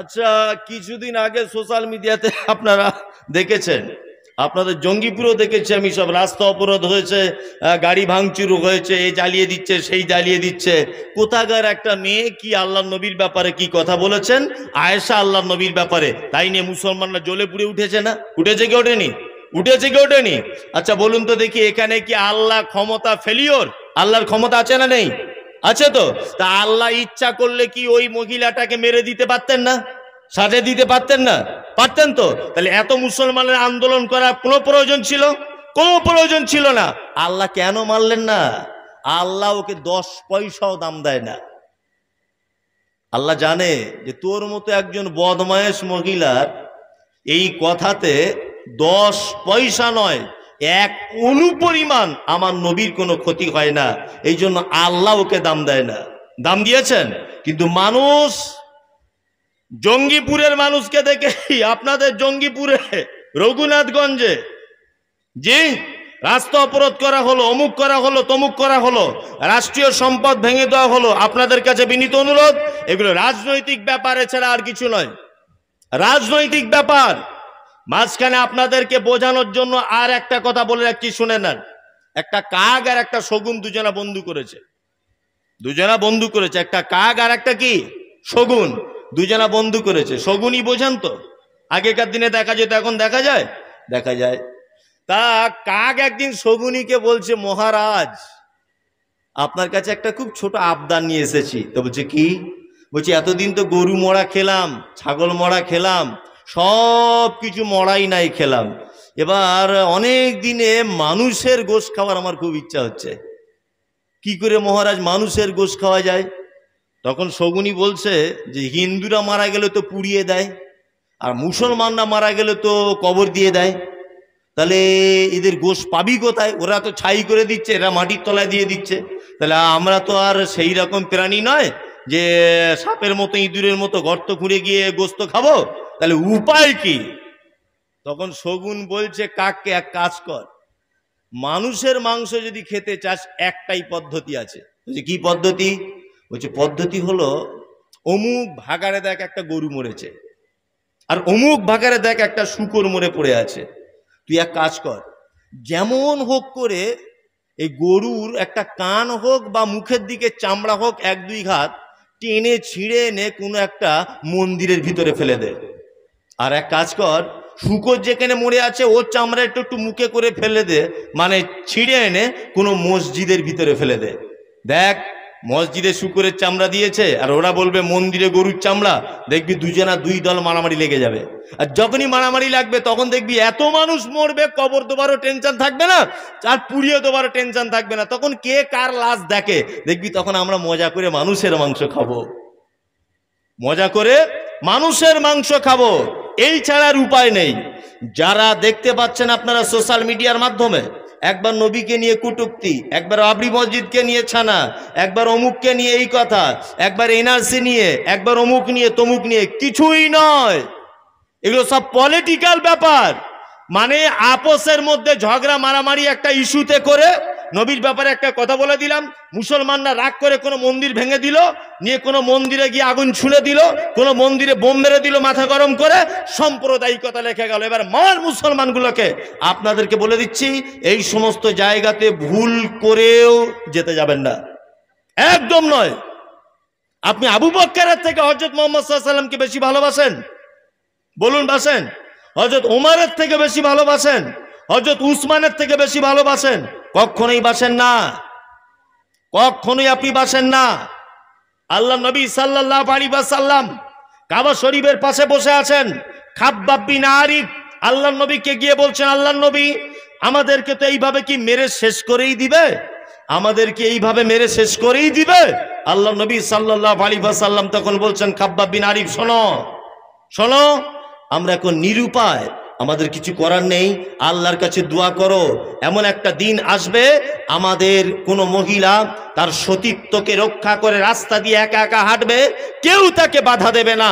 আচ্ছা কিছুদিন আগে সোশ্যাল মিডিয়াতে আপনারা দেখেছেন আপনাদের জঙ্গিপুরও দেখেছি আমি সব রাস্তা অপরাধ হয়েছে গাড়ি ভাঙচুর হয়েছে এ জ্বালিয়ে দিচ্ছে সেই জ্বালিয়ে দিচ্ছে কোথাকার একটা মেয়ে কি আল্লাহ নবীর ব্যাপারে কি কথা বলেছেন আয়েশা আল্লাহ নবীর ব্যাপারে তাই নিয়ে মুসলমানরা জ্বলে পুড়ে উঠেছে না উঠেছে কি ওঠেনি উঠেছে কি ওঠেনি আচ্ছা বলুন তো দেখি এখানে কি আল্লাহ ক্ষমতা ফেলিওর আল্লাহর ক্ষমতা আছে না নেই আছে তো তা আল্লাহ ইচ্ছা করলে কি ওই মহিলাটাকে মেরে দিতে পারতেন না সাজে দিতে পারতেন না পারতেন তো তাহলে এত মুসলমানের আন্দোলন করার কোনো প্রয়োজন ছিল কোনো প্রয়োজন ছিল না আল্লাহ কেন মারলেন না আল্লাহ ওকে দশ পয়সাও দাম দেয় না আল্লাহ জানে যে তোর মতো একজন বদমায়েশ মহিলার এই কথাতে দশ পয়সা নয় এক অনুপরিমাণ আমার নবীর কোনো ক্ষতি হয় না এই জন্য আল্লাহ ওকে দাম দেয় না দাম দিয়েছেন কিন্তু মানুষ জঙ্গিপুরের মানুষকে দেখে আপনাদের জঙ্গিপুরে রঘুনাথগঞ্জে যে রাস্তা অবরোধ করা হলো অমুক করা হলো তমুক করা হলো রাষ্ট্রীয় সম্পদ ভেঙে দেওয়া হলো আপনাদের কাছে বিনীত অনুরোধ এগুলো রাজনৈতিক ব্যাপার এছাড়া আর কিছু নয় রাজনৈতিক ব্যাপার মাঝখানে আপনাদেরকে বোঝানোর জন্য আর একটা কথা বলে রাখছি শুনে নেন একটা কাক আর একটা শগুন দুজনা বন্ধু করেছে দুজনা বন্ধু করেছে একটা কাক আর একটা কি শগুন দুজনা বন্ধু করেছে শগুনই বোঝান তো আগেকার দিনে দেখা যেত এখন দেখা যায় দেখা যায় তা কাক একদিন শগুনিকে বলছে মহারাজ আপনার কাছে একটা খুব ছোট আবদার নিয়ে এসেছি তো বলছে কি বলছি এতদিন তো গরু মরা খেলাম ছাগল মরা খেলাম সব কিছু মড়াই নাই খেলাম এবার অনেক দিনে মানুষের গোশ খাওয়ার আমার খুব ইচ্ছা হচ্ছে কি করে মহারাজ মানুষের গোশ খাওয়া যায় তখন শগুনি বলছে যে হিন্দুরা মারা গেলে তো পুড়িয়ে দেয় আর মুসলমানরা মারা গেলে তো কবর দিয়ে দেয় তাহলে এদের গোশ পাবি কোথায় ওরা তো ছাই করে দিচ্ছে এরা মাটির তলায় দিয়ে দিচ্ছে তাহলে আমরা তো আর সেই রকম প্রাণী নয় যে সাপের মতো ইঁদুরের মতো গর্ত খুঁড়ে গিয়ে গোস্ত খাবো তাহলে উপায় কি তখন শগুন বলছে কাককে এক কাজ কর মানুষের মাংস যদি খেতে চাস একটাই পদ্ধতি আছে বলছে কি পদ্ধতি বলছে পদ্ধতি হলো অমুক ভাগারে দেখ একটা গরু মরেছে আর অমুক ভাগারে দেখ একটা শুকর মরে পড়ে আছে তুই এক কাজ কর যেমন হোক করে এই গরুর একটা কান হোক বা মুখের দিকে চামড়া হোক এক দুই ঘাত টেনে ছিঁড়ে এনে কোনো একটা মন্দিরের ভিতরে ফেলে দেয় আর এক কাজ কর শুকর যেখানে মরে আছে ওর চামড়া একটু একটু মুখে করে ফেলে দে মানে ছিঁড়ে এনে কোনো মসজিদের ভিতরে ফেলে দে দেখ মসজিদে শুকুরের চামড়া দিয়েছে আর ওরা বলবে মন্দিরে গরুর চামড়া দেখবি দুজনা দুই দল মারামারি লেগে যাবে আর যখনই মারামারি লাগবে তখন দেখবি এত মানুষ মরবে কবর দোবারও টেনশন থাকবে না আর পুড়িয়ে দেবারও টেনশন থাকবে না তখন কে কার লাশ দেখে দেখবি তখন আমরা মজা করে মানুষের মাংস খাবো মজা করে মানুষের মাংস খাবো এই ছাড়ার উপায় নেই যারা দেখতে পাচ্ছেন আপনারা সোশ্যাল মিডিয়ার মাধ্যমে একবার নবীকে নিয়ে কুটুক্তি একবার আবরি মসজিদকে নিয়ে ছানা একবার অমুককে নিয়ে এই কথা একবার এনআরসি নিয়ে একবার অমুক নিয়ে তমুক নিয়ে কিছুই নয় এগুলো সব পলিটিক্যাল ব্যাপার মানে আপোষের মধ্যে ঝগড়া মারামারি একটা ইস্যুতে করে নবীর ব্যাপারে একটা কথা বলে দিলাম মুসলমানরা রাগ করে কোনো মন্দির ভেঙে দিল নিয়ে কোনো মন্দিরে গিয়ে আগুন ছুঁড়ে দিল কোনো মন্দিরে বোম মেরে দিল মাথা গরম করে সাম্প্রদায়িকতা লেখা গেল এবার মার মুসলমানগুলোকে আপনাদেরকে বলে দিচ্ছি এই সমস্ত জায়গাতে ভুল করেও যেতে যাবেন না একদম নয় আপনি আবু বক্কারের থেকে হজরত মোহাম্মদ সাল্লামকে বেশি ভালোবাসেন বলুন বাসেন হজরত উমারের থেকে বেশি ভালোবাসেন হজরত উসমানের থেকে বেশি ভালোবাসেন কখনোই বাসেন না কখনোই আপনি বাসেন না আল্লাহ নবী সাল্লাহ আলী বাসাল্লাম কাবা শরীফের পাশে বসে আছেন খাব্বাব্বি না আরিফ আল্লাহ নবীকে গিয়ে বলছেন আল্লাহ নবী আমাদেরকে তো এইভাবে কি মেরে শেষ করেই দিবে আমাদেরকে এইভাবে মেরে শেষ করেই দিবে আল্লাহ নবী সাল্লাহ আলী বাসাল্লাম তখন বলছেন খাব্বাব্বিন আরিফ শোনো শোনো আমরা এখন নিরুপায় আমাদের কিছু করার নেই আল্লাহর কাছে দোয়া করো এমন একটা দিন আসবে আমাদের কোনো মহিলা তার সতীত্বকে রক্ষা করে রাস্তা দিয়ে একা একা হাঁটবে কেউ তাকে বাধা দেবে না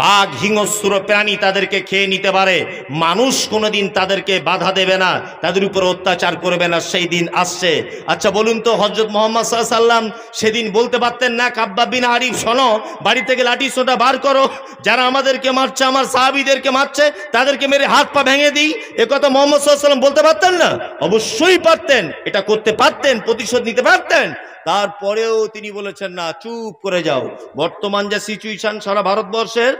বাঘ হিংস্র প্রাণী তাদেরকে খেয়ে নিতে পারে মানুষ কোনোদিন তাদেরকে বাধা দেবে না তাদের উপর অত্যাচার করবে না সেই দিন আসছে আচ্ছা বলুন তো হজরত মোহাম্মদ সাল্লাম সেদিন বলতে পারতেন না কাব্বা বিন আরিফ শোনো বাড়ি থেকে লাঠি সোটা বার করো যারা আমাদেরকে মারছে আমার সাহাবিদেরকে মারছে তাদেরকে মেরে হাত পা ভেঙে দিই একথা মোহাম্মদ সাল্লাম বলতে পারতেন না অবশ্যই পারতেন এটা করতে পারতেন প্রতিশোধ নিতে পারতেন তারপরেও তিনি বলেছেন না চুপ করে যাও বর্তমান যা সিচুয়েশন সারা ভারতবর্ষের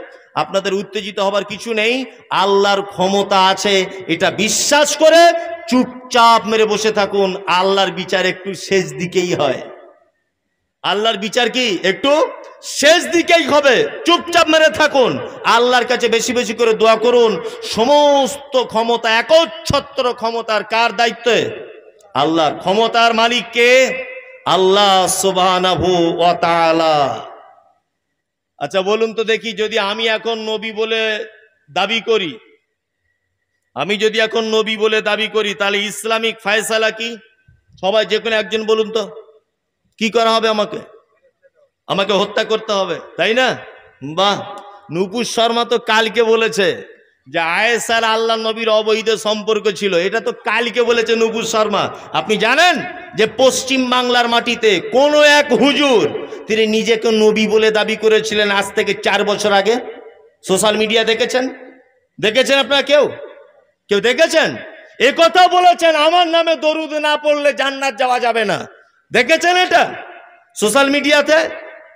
আপনাদের উত্তেজিত হবার কিছু নেই আল্লাহর ক্ষমতা আছে এটা বিশ্বাস করে চুপচাপ মেরে বসে থাকুন আল্লাহর বিচার একটু শেষ দিকেই হয় আল্লাহর বিচার কি একটু শেষ দিকেই হবে চুপচাপ মেরে থাকুন আল্লাহর কাছে বেশি বেশি করে দোয়া করুন সমস্ত ক্ষমতা একচ্ছত্র ক্ষমতার কার দায়িত্বে আল্লাহর ক্ষমতার মালিককে আল্লাহ সুবাহানাহু আচ্ছা বলুন তো দেখি যদি আমি এখন নবী বলে দাবি করি আমি যদি এখন নবী বলে দাবি করি তাহলে ইসলামিক ফায়সালা কি সবাই যে কোনো একজন বলুন তো কি করা হবে আমাকে আমাকে হত্যা করতে হবে তাই না বাহ নুপুর শর্মা তো কালকে বলেছে যে আয়েসার আল্লাহ নবীর অবৈধ সম্পর্ক ছিল এটা তো কালকে বলেছে নবুর শর্মা আপনি জানেন যে পশ্চিম বাংলার মাটিতে কোনো এক হুজুর তিনি নিজেকে নবী বলে দাবি করেছিলেন আজ থেকে চার বছর আগে সোশ্যাল মিডিয়া দেখেছেন দেখেছেন আপনারা কেউ কেউ দেখেছেন এ কথা বলেছেন আমার নামে দরুদ না পড়লে জান্নাত যাওয়া যাবে না দেখেছেন এটা সোশ্যাল মিডিয়াতে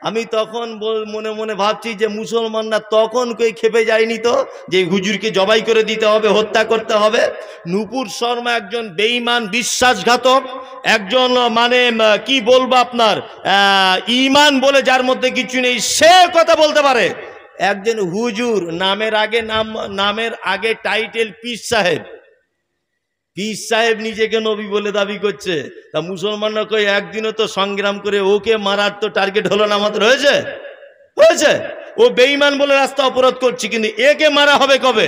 আমি তখন মনে মনে ভাবছি যে মুসলমানরা তখন কই খেপে যায়নি তো যে হুজুরকে জবাই করে দিতে হবে হত্যা করতে হবে নুপুর শর্মা একজন বেইমান বিশ্বাসঘাতক একজন মানে কি বলবো আপনার ইমান বলে যার মধ্যে কিছু নেই সে কথা বলতে পারে একজন হুজুর নামের আগে নাম নামের আগে টাইটেল পীর সাহেব পীর সাহেব নিজেকে নবী বলে দাবি করছে তা মুসলমানরা কই একদিনও তো সংগ্রাম করে ওকে মারার তো টার্গেট হলো না আমাদের হয়েছে হয়েছে ও বেইমান বলে রাস্তা অপরাধ করছে কিন্তু একে মারা হবে কবে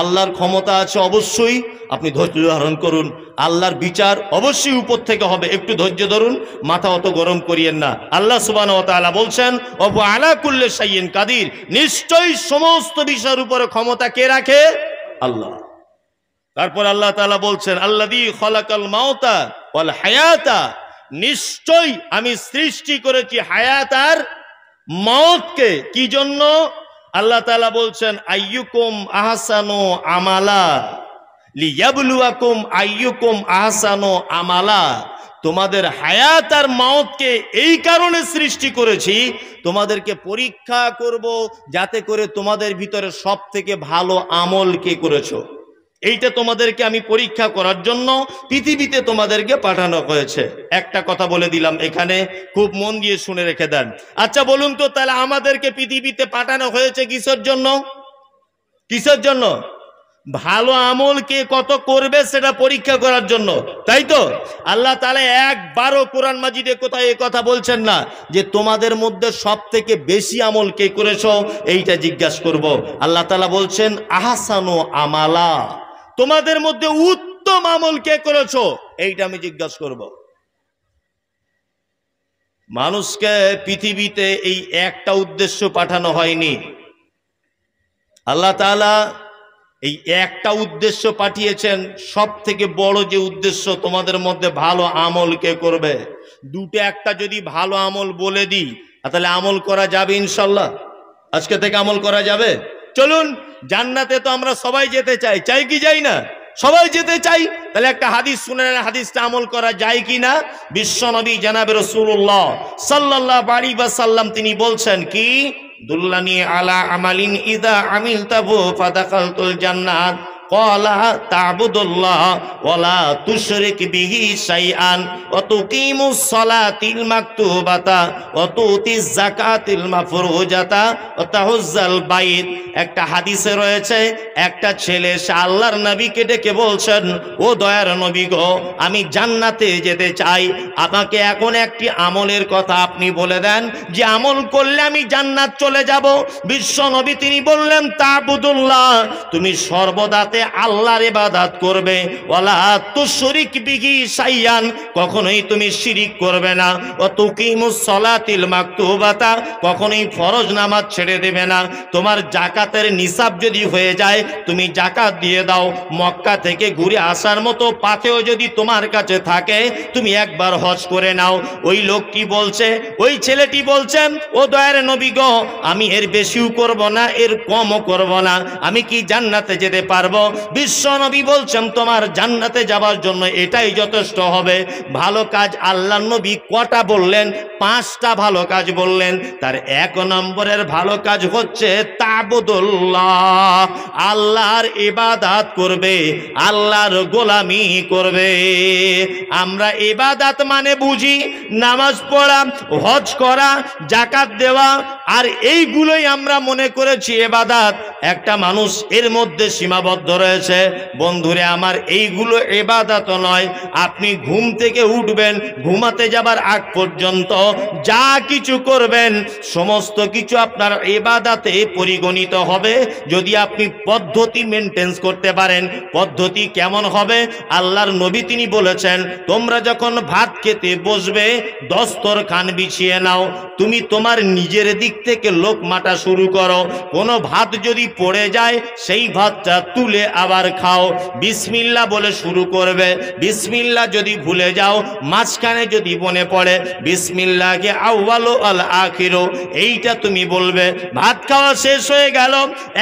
আল্লাহর ক্ষমতা আছে অবশ্যই আপনি ধৈর্য ধারণ করুন আল্লাহর বিচার অবশ্যই উপর থেকে হবে একটু ধৈর্য ধরুন মাথা অত গরম করিয়েন না আল্লাহ সুবান বলছেন অব আলা কুল্লে সাইয়েন কাদির নিশ্চয়ই সমস্ত বিষয়ের উপরে ক্ষমতা কে রাখে আল্লাহ তারপর আল্লাহ তালা বলছেন আল্লাহ খলাকাল মাওতা বল হায়াতা নিশ্চয় আমি সৃষ্টি করেছি হায়াত আর মতকে কি জন্য আল্লাহ তালা বলছেন আইয়ুকুম আহসানো আমালা লিয়াবলুয়াকুম আইয়ুকুম আহসানো আমালা তোমাদের হায়াত আর মাওতকে এই কারণে সৃষ্টি করেছি তোমাদেরকে পরীক্ষা করব যাতে করে তোমাদের ভিতরে সব থেকে ভালো আমল কে করেছো এইটা তোমাদেরকে আমি পরীক্ষা করার জন্য পৃথিবীতে তোমাদেরকে পাঠানো হয়েছে একটা কথা বলে দিলাম এখানে খুব মন দিয়ে শুনে রেখে দেন আচ্ছা বলুন তো তাহলে আমাদেরকে পৃথিবীতে পাঠানো হয়েছে কিসের জন্য কিসের জন্য ভালো আমল কে কত করবে সেটা পরীক্ষা করার জন্য তাই তো আল্লাহ তাহলে একবারও কোরআন মাজিদে কোথায় এ কথা বলছেন না যে তোমাদের মধ্যে সব থেকে বেশি আমল কে করেছ এইটা জিজ্ঞাসা করব আল্লাহ তালা বলছেন আহাসানো আমালা তোমাদের মধ্যে উত্তম আমল কে করেছ এইটা আমি জিজ্ঞাসা করব মানুষকে পৃথিবীতে এই একটা উদ্দেশ্য পাঠানো হয়নি আল্লাহ তালা এই একটা উদ্দেশ্য পাঠিয়েছেন সব থেকে বড় যে উদ্দেশ্য তোমাদের মধ্যে ভালো আমল কে করবে দুটো একটা যদি ভালো আমল বলে দিই তাহলে আমল করা যাবে ইনশাল্লাহ আজকে থেকে আমল করা যাবে চলুন জান্নাতে তো আমরা সবাই যেতে চাই চাই কি যাই না সবাই যেতে চাই তাহলে একটা হাদিস শুনে হাদিসটা আমল করা যায় কি না নবী জানাবে রসুল্লাহ সাল্লাহ বাড়ি বা সাল্লাম তিনি বলছেন কি দুল্লানি আলা আমালিন ইদা আমিল তাবু ফাদাকাল জান্নাত একটা হাদিসে রয়েছে একটা ছেলে আল্লাহর নবীকে ডেকে বলছেন ও দয়ার নবী গো আমি জান্নাতে যেতে চাই আমাকে এখন একটি আমলের কথা আপনি বলে দেন যে আমল করলে আমি জান্নাত চলে যাব বিশ্ব নবী তিনি বললেন তাবুদুল্লাহ তুমি সর্বদাতে করে আল্লাহর ইবাদত করবে ওয়ালা তুশরিক শরিক শাইয়ান সাইয়ান কখনোই তুমি শিরিক করবে না ও তুকিমুস সালাতিল মাকতুবাতা কখনোই ফরজ নামাজ ছেড়ে দেবে না তোমার জাকাতের নিসাব যদি হয়ে যায় তুমি জাকাত দিয়ে দাও মক্কা থেকে ঘুরে আসার মতো পাথেও যদি তোমার কাছে থাকে তুমি একবার হজ করে নাও ওই লোক কি বলছে ওই ছেলেটি বলছেন ও দয়ার নবী গ আমি এর বেশিও করব না এর কমও করব না আমি কি জান্নাতে যেতে পারবো বিশ্ব নবী বলছেন তোমার জান্নাতে যাবার জন্য এটাই যথেষ্ট হবে ভালো কাজ আল্লাহ নবী কটা বললেন পাঁচটা ভালো কাজ বললেন তার এক নম্বরের ভালো কাজ হচ্ছে তাবুদুল্লাহ আল্লাহর ইবাদাত করবে আল্লাহর গোলামি করবে আমরা ইবাদাত মানে বুঝি নামাজ পড়া হজ করা জাকাত দেওয়া আর এইগুলোই আমরা মনে করেছি এবাদাত একটা মানুষ এর মধ্যে সীমাবদ্ধ রয়েছে বন্ধুরে আমার এইগুলো এবাদাত নয় আপনি ঘুম থেকে উঠবেন ঘুমাতে যাবার আগ পর্যন্ত যা কিছু করবেন সমস্ত কিছু আপনার এবাদাতে পরিগণিত হবে যদি আপনি পদ্ধতি মেনটেন্স করতে পারেন পদ্ধতি কেমন হবে আল্লাহর নবী তিনি বলেছেন তোমরা যখন ভাত খেতে বসবে দস্তর খান বিছিয়ে নাও তুমি তোমার নিজের দিক থেকে লোক মাটা শুরু করো কোনো ভাত যদি পড়ে যায় সেই ভাতটা তুলে আবার খাও বিসমিল্লা বলে শুরু করবে বিসমিল্লা যদি ভুলে যাও মাঝখানে যদি মনে পড়ে বিসমিল্লাকে আউ্বালো আল আখিরো এইটা তুমি বলবে ভাত খাওয়া শেষ হয়ে গেল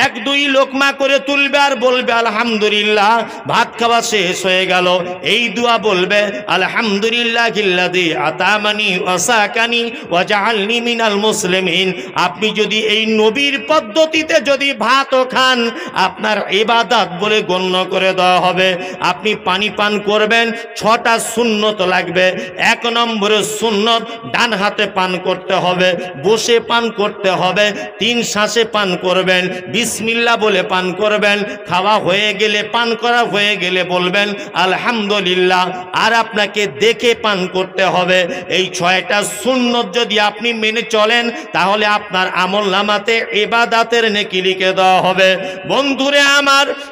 এক দুই লোকমা করে তুলবে আর বলবে আলহামদুলিল্লাহ ভাত খাওয়া শেষ হয়ে গেল এই দোয়া বলবে আলহামদুলিল্লাহ গিল্লাদি আতামানি ওয়াসাকানি ওয়াজাহালনি মিনাল মুসলিমিন আপনি যদি এই নবীর পদ্ধতিতে যদি ভাত খান আপনার ইবাদত বলে গণ্য করে দেওয়া হবে আপনি পানি পান করবেন ছটা সুন্নত লাগবে এক নম্বরে সুন্নত ডান হাতে পান করতে হবে বসে পান করতে হবে তিন শ্বাসে পান করবেন বিসমিল্লা বলে পান করবেন খাওয়া হয়ে গেলে পান করা হয়ে গেলে বলবেন আলহামদুলিল্লাহ আর আপনাকে দেখে পান করতে হবে এই ছয়টা সুন্নত যদি আপনি মেনে চলেন তাহলে আপনার আমল নামাতে এবাদাতের নেকি লিখে দেওয়া হবে বন্ধুরে আমার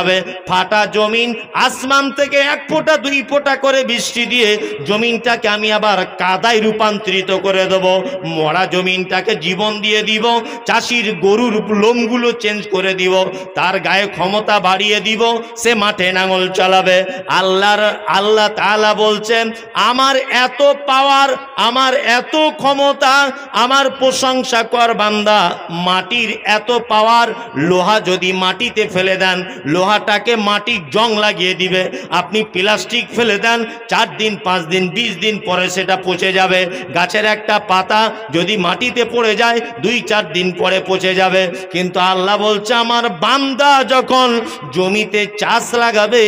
যাবে ফাটা জমিন আসমান থেকে এক ফোঁটা দুই ফোঁটা করে বৃষ্টি দিয়ে জমিনটাকে আমি আবার কাদায় রূপান্তরিত করে দেব মরা জমিনটাকে জীবন দিয়ে দিব চাষির গরুর লোমগুলো চেঞ্জ করে দিব তার গায়ে ক্ষমতা বাড়িয়ে দিব সে মাঠে নাঙল চালাবে আল্লাহর আল্লাহ তালা বলছেন আমার এত পাওয়ার আমার এত ক্ষমতা আমার প্রশংসা কর বান্দা মাটির এত পাওয়ার লোহা যদি মাটিতে ফেলে দেন লোহা লোহাটাকে মাটির জং লাগিয়ে দিবে আপনি প্লাস্টিক ফেলে দেন চার দিন পাঁচ দিন বিশ দিন পরে সেটা পচে যাবে গাছের একটা পাতা যদি মাটিতে পড়ে যায় দুই চার দিন পরে পচে যাবে কিন্তু আল্লাহ বলছে আমার বান্দা যখন জমিতে চাষ লাগাবে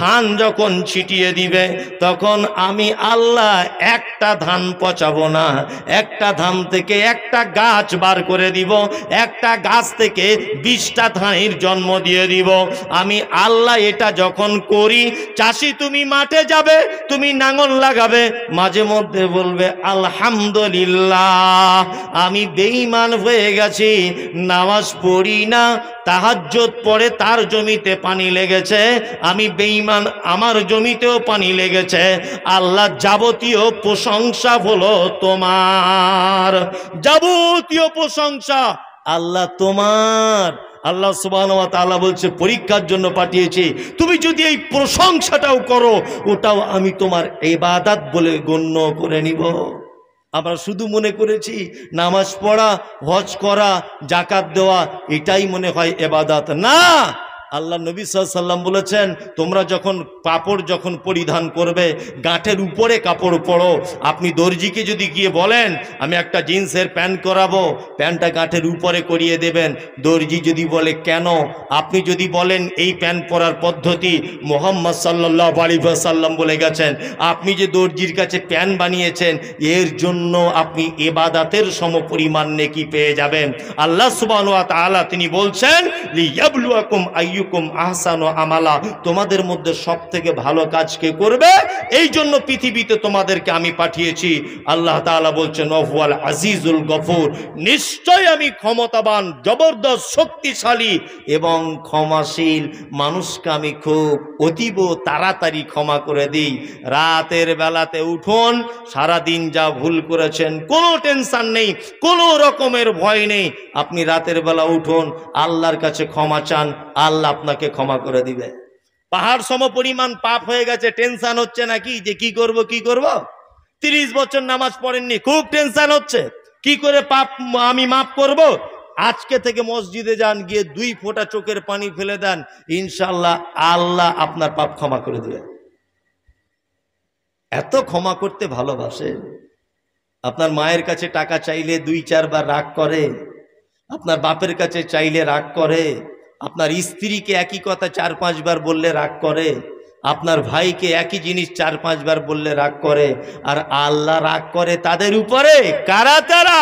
ধান যখন ছিটিয়ে দিবে তখন আমি আল্লাহ একটা ধান পচাবো না একটা ধান থেকে একটা গাছ বার করে দিব একটা গাছ থেকে বিশটা ধানের জন্ম দিয়ে দিব আমি আল্লাহ এটা যখন করি চাষি তুমি মাঠে যাবে তুমি নাঙল লাগাবে মাঝে মধ্যে বলবে আলহামদুলিল্লাহ আমি বেঈমান হয়ে গেছি নামাজ পড়ি না তাহাজ্জত পরে তার জমিতে পানি লেগেছে আমি বেঈমান আমার জমিতেও পানি লেগেছে আল্লাহ যাবতীয় প্রশংসা হলো তোমার যাবতীয় প্রশংসা আল্লাহ তোমার আল্লাহ সুবাহওয়া তালা বলছে পরীক্ষার জন্য পাঠিয়েছি তুমি যদি এই প্রশংসাটাও করো ওটাও আমি তোমার এই বাদাত বলে গণ্য করে নিব আমরা শুধু মনে করেছি নামাজ পড়া হজ করা জাকাত দেওয়া এটাই মনে হয় এবাদাত না আল্লাহ নবী সাল্লাম বলেছেন তোমরা যখন কাপড় যখন পরিধান করবে গাঁটের উপরে কাপড় পরো আপনি দর্জিকে যদি গিয়ে বলেন আমি একটা জিন্সের প্যান্ট করাবো প্যান্টটা গাঁটের উপরে করিয়ে দেবেন দর্জি যদি বলে কেন আপনি যদি বলেন এই প্যান্ট পরার পদ্ধতি মোহাম্মদ সাল্লাহ আলিবাসাল্লাম বলে গেছেন আপনি যে দর্জির কাছে প্যান্ট বানিয়েছেন এর জন্য আপনি এবাদাতের সমপরিমাণ নেকি পেয়ে যাবেন আল্লাহ সুবান তিনি বলছেন লিয়াবলুয়াকুম আইয়ু আইয়ুকুম আহসানো আমালা তোমাদের মধ্যে সব থেকে ভালো কাজ কে করবে এই জন্য পৃথিবীতে তোমাদেরকে আমি পাঠিয়েছি আল্লাহ তালা বলছেন অফওয়াল আজিজুল গফুর নিশ্চয় আমি ক্ষমতাবান জবরদস্ত শক্তিশালী এবং ক্ষমাশীল মানুষকে আমি খুব অতীব তাড়াতাড়ি ক্ষমা করে দিই রাতের বেলাতে উঠুন সারাদিন যা ভুল করেছেন কোনো টেনশান নেই কোনো রকমের ভয় নেই আপনি রাতের বেলা উঠুন আল্লাহর কাছে ক্ষমা চান আল্লাহ আপনাকে ক্ষমা করে দিবে পাহাড় সম পরিমাণ পাপ হয়ে গেছে টেনশন হচ্ছে নাকি যে কি করব কি করব। ৩০ বছর নামাজ পড়েননি খুব টেনশন হচ্ছে কি করে পাপ আমি মাপ করব। আজকে থেকে মসজিদে যান গিয়ে দুই ফোটা চোখের পানি ফেলে দেন ইনশাল্লাহ আল্লাহ আপনার পাপ ক্ষমা করে দিবে এত ক্ষমা করতে ভালোবাসে আপনার মায়ের কাছে টাকা চাইলে দুই চারবার রাগ করে আপনার বাপের কাছে চাইলে রাগ করে আপনার স্ত্রীকে একই কথা চার পাঁচবার বললে রাগ করে আপনার ভাইকে একই জিনিস চার পাঁচবার বললে রাগ করে আর আল্লাহ রাগ করে তাদের উপরে কারা তারা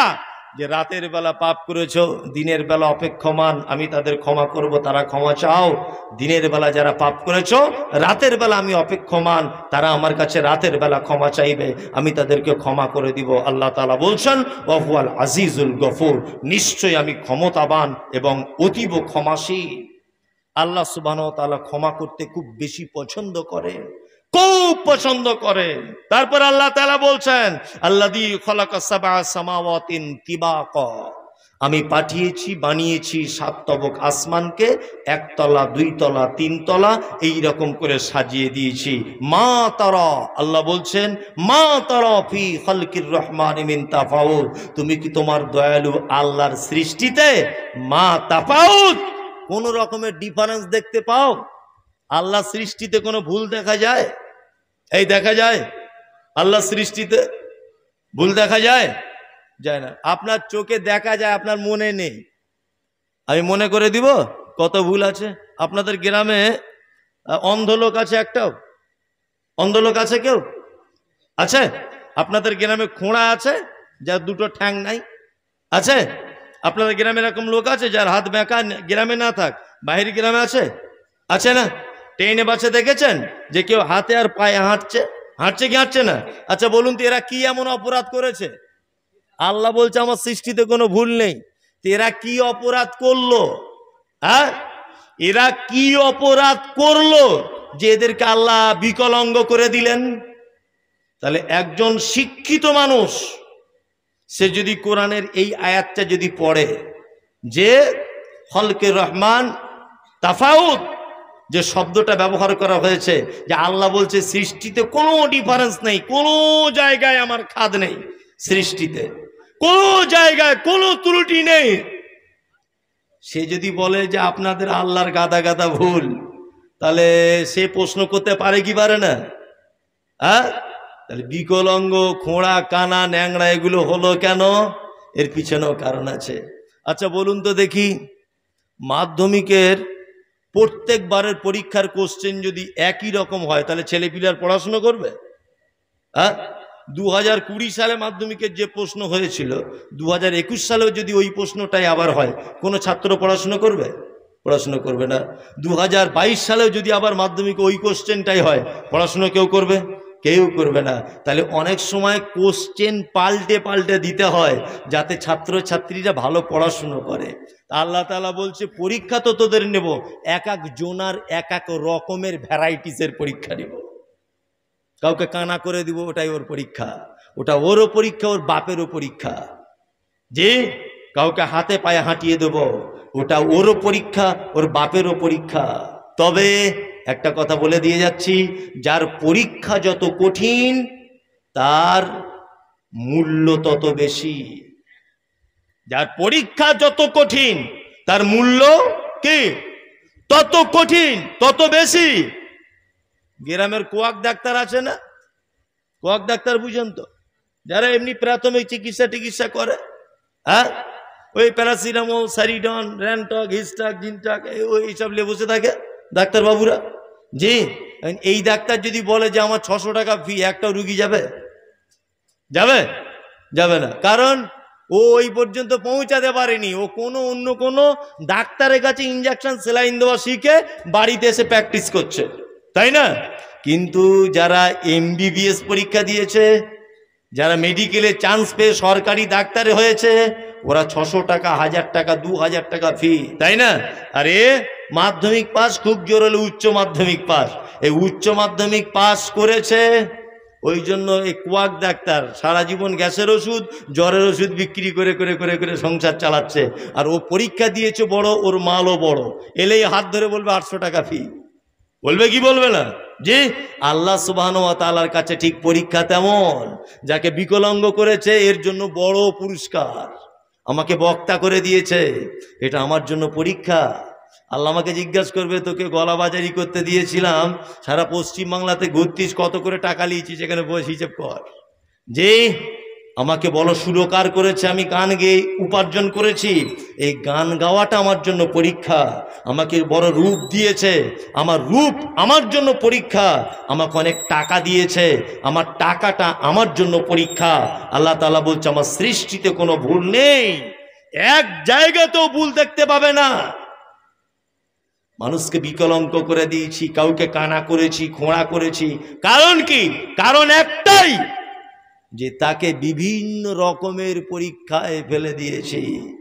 যে রাতের বেলা পাপ করেছ দিনের বেলা অপেক্ষমান আমি তাদের ক্ষমা করব তারা ক্ষমা চাও দিনের বেলা যারা পাপ করেছ রাতের বেলা আমি অপেক্ষমান তারা আমার কাছে রাতের বেলা ক্ষমা চাইবে আমি তাদেরকে ক্ষমা করে দিব আল্লাহ তালা বলছেন বফুয়াল আজিজুল গফুর নিশ্চয়ই আমি ক্ষমতাবান এবং অতীব ক্ষমাসী আল্লাহ সুবাহ তালা ক্ষমা করতে খুব বেশি পছন্দ করে খুব পছন্দ করে তারপর আল্লাহ তালা বলছেন আল্লাহ দি খলাকাসাবাতিন তিবাক আমি পাঠিয়েছি বানিয়েছি সাততবক আসমানকে একতলা দুইতলা তিনতলা এই রকম করে সাজিয়ে দিয়েছি মা তর আল্লাহ বলছেন মা তর ফি হলকির রহমান ইমিন তাফাউদ তুমি কি তোমার দয়ালু আল্লাহর সৃষ্টিতে মা তাফাউদ কোন রকমের ডিফারেন্স দেখতে পাও আল্লাহ সৃষ্টিতে কোনো ভুল দেখা যায় এই দেখা যায় আল্লাহ সৃষ্টিতে ভুল দেখা যায় যায় না আপনার চোখে দেখা যায় আপনার মনে নেই আমি মনে করে দিব কত ভুল আছে আপনাদের গ্রামে অন্ধ লোক আছে একটাও অন্ধ লোক আছে কেউ আছে আপনাদের গ্রামে খোঁড়া আছে যার দুটো ঠ্যাং নাই আছে আপনাদের গ্রামে এরকম লোক আছে যার হাত বেঁকা গ্রামে না থাক বাহির গ্রামে আছে আছে না ট্রেনে বাসে দেখেছেন যে কেউ হাতে আর পায়ে হাঁটছে হাঁটছে কি হাঁটছে না আচ্ছা বলুন তো এরা কি এমন অপরাধ করেছে আল্লাহ বলছে আমার সৃষ্টিতে কোনো ভুল নেই এরা কি অপরাধ করলো হ্যাঁ এরা কি অপরাধ করলো যে এদেরকে আল্লাহ বিকলঙ্গ করে দিলেন তাহলে একজন শিক্ষিত মানুষ সে যদি কোরআনের এই আয়াতটা যদি পড়ে যে হলকে রহমান তাফাউদ যে শব্দটা ব্যবহার করা হয়েছে যে আল্লাহ বলছে সৃষ্টিতে কোনো ডিফারেন্স নেই কোনো জায়গায় আমার খাদ নেই সৃষ্টিতে কোনো জায়গায় কোনো ত্রুটি নেই সে যদি বলে যে আপনাদের আল্লাহর গাদা গাদা ভুল তাহলে সে প্রশ্ন করতে পারে কি পারে না হ্যাঁ তাহলে বিকলঙ্গ খোঁড়া কানা ন্যাংড়া এগুলো হলো কেন এর পিছনেও কারণ আছে আচ্ছা বলুন তো দেখি মাধ্যমিকের প্রত্যেকবারের পরীক্ষার কোশ্চেন যদি একই রকম হয় তাহলে ছেলেপিলার পড়াশুনো করবে হ্যাঁ দু হাজার কুড়ি সালে মাধ্যমিকের যে প্রশ্ন হয়েছিল দু হাজার একুশ সালেও যদি ওই প্রশ্নটাই আবার হয় কোনো ছাত্র পড়াশুনো করবে পড়াশুনো করবে না দু হাজার বাইশ সালেও যদি আবার মাধ্যমিক ওই কোশ্চেনটাই হয় পড়াশুনো কেউ করবে কেউ করবে না তাহলে অনেক সময় কোশ্চেন পাল্টে পাল্টে দিতে হয় যাতে ছাত্রছাত্রীরা ভালো পড়াশুনো করে আল্লাহ তালা বলছে পরীক্ষা তো তোদের নেব এক এক জোনার এক এক রকমের ভ্যারাইটিসের পরীক্ষা নেব কাউকে কানা করে দিব ওটাই ওর পরীক্ষা ওটা ওরও পরীক্ষা ওর বাপেরও পরীক্ষা যে কাউকে হাতে পায়ে হাঁটিয়ে দেব ওটা ওরও পরীক্ষা ওর বাপেরও পরীক্ষা তবে একটা কথা বলে দিয়ে যাচ্ছি যার পরীক্ষা যত কঠিন তার মূল্য তত বেশি যার পরীক্ষা যত কঠিন তার মূল্য কি তত কঠিন তত বেশি গ্রামের কোয়াক ডাক্তার আছে না কোয়াক ডাক্তার বুঝেন তো যারা এমনি প্রাথমিক চিকিৎসা টিকিৎসা করে হ্যাঁ ওই প্যারাসিটামল স্যারিডন র্যানটক হিস্টাক জিনটাক ওই এইসব নিয়ে বসে থাকে ডাক্তারবাবুরা জি এই ডাক্তার যদি বলে যে আমার ছশো টাকা ফি একটা রুগী যাবে যাবে যাবে না কারণ ও ওই পর্যন্ত পৌঁছাতে পারেনি ও কোনো অন্য কোনো ডাক্তারের কাছে ইঞ্জেকশন সেলাইন দেওয়া শিখে বাড়িতে এসে প্র্যাকটিস করছে তাই না কিন্তু যারা এমবিবিএস পরীক্ষা দিয়েছে যারা মেডিকেলে চান্স পেয়ে সরকারি ডাক্তারে হয়েছে ওরা ছশো টাকা হাজার টাকা দু হাজার টাকা ফি তাই না আরে মাধ্যমিক পাস খুব জোর হলে উচ্চ মাধ্যমিক পাস এই উচ্চ মাধ্যমিক পাস করেছে ওই জন্য এই কোয়াক ডাক্তার সারা জীবন গ্যাসের ওষুধ জ্বরের ওষুধ বিক্রি করে করে করে করে সংসার চালাচ্ছে আর ও পরীক্ষা দিয়েছে বড় ওর মালও বড় এলেই হাত ধরে বলবে আটশো টাকা ফি বলবে কি বলবে না যে আল্লাহ সুবাহর কাছে ঠিক পরীক্ষা তেমন যাকে বিকলাঙ্গ করেছে এর জন্য বড় পুরস্কার আমাকে বক্তা করে দিয়েছে এটা আমার জন্য পরীক্ষা আল্লাহ আমাকে জিজ্ঞাসা করবে তোকে গলাবাজারি করতে দিয়েছিলাম সারা পশ্চিমবাংলাতে ঘুরতিস কত করে টাকা নিয়েছিস সেখানে বয়স হিসেব কর যে আমাকে বলো সুরকার করেছে আমি গান গেয়ে উপার্জন করেছি এই গান গাওয়াটা আমার জন্য পরীক্ষা আমাকে বড় রূপ দিয়েছে আমার রূপ আমার জন্য পরীক্ষা আমাকে অনেক টাকা দিয়েছে আমার টাকাটা আমার জন্য পরীক্ষা আল্লাহ তালা বলছে আমার সৃষ্টিতে কোনো ভুল নেই এক জায়গাতেও ভুল দেখতে পাবে না মানুষকে বিকলঙ্ক করে দিয়েছি কাউকে কানা করেছি খোঁড়া করেছি কারণ কি কারণ একটাই যে তাকে বিভিন্ন রকমের পরীক্ষায় ফেলে দিয়েছি